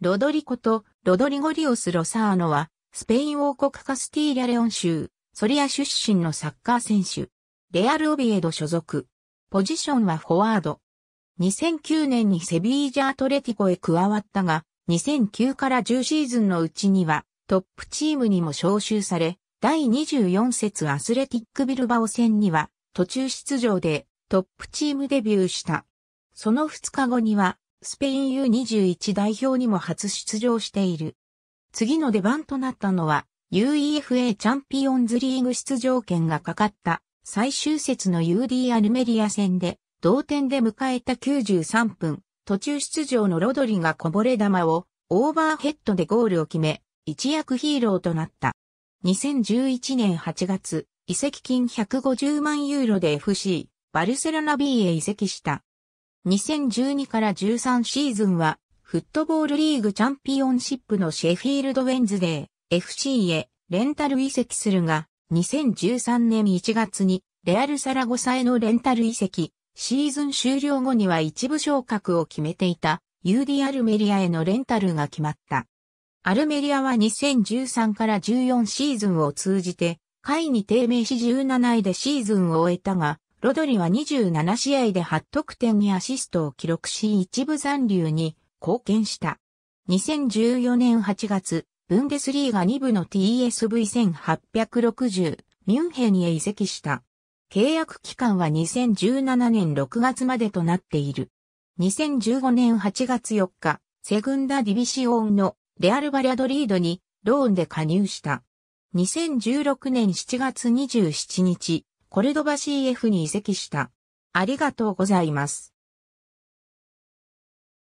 ロドリコとロドリゴリオス・ロサーノは、スペイン王国カスティーリャ・レオン州、ソリア出身のサッカー選手。レアル・オビエド所属。ポジションはフォワード。2009年にセビージャ・アトレティコへ加わったが、2009から10シーズンのうちには、トップチームにも招集され、第24節アスレティック・ビルバオ戦には、途中出場でトップチームデビューした。その2日後には、スペイン U21 代表にも初出場している。次の出番となったのは UEFA チャンピオンズリーグ出場権がかかった最終節の UD アルメリア戦で同点で迎えた93分、途中出場のロドリがこぼれ球をオーバーヘッドでゴールを決め、一躍ヒーローとなった。2011年8月、移籍金150万ユーロで FC バルセロナ B へ移籍した。2012から13シーズンは、フットボールリーグチャンピオンシップのシェフィールドウェンズデー FC へレンタル移籍するが、2013年1月にレアルサラゴサへのレンタル移籍、シーズン終了後には一部昇格を決めていた UD アルメリアへのレンタルが決まった。アルメリアは2013から14シーズンを通じて、下位に低迷し17位でシーズンを終えたが、ロドリは27試合で8得点にアシストを記録し一部残留に貢献した。2014年8月、ブンデスリーガ2部の TSV1860 ミュンヘンへ移籍した。契約期間は2017年6月までとなっている。2015年8月4日、セグンダディビシオンのレアルバリャドリードにローンで加入した。2016年7月27日、コルドバ CF に移籍した。ありがとうございます。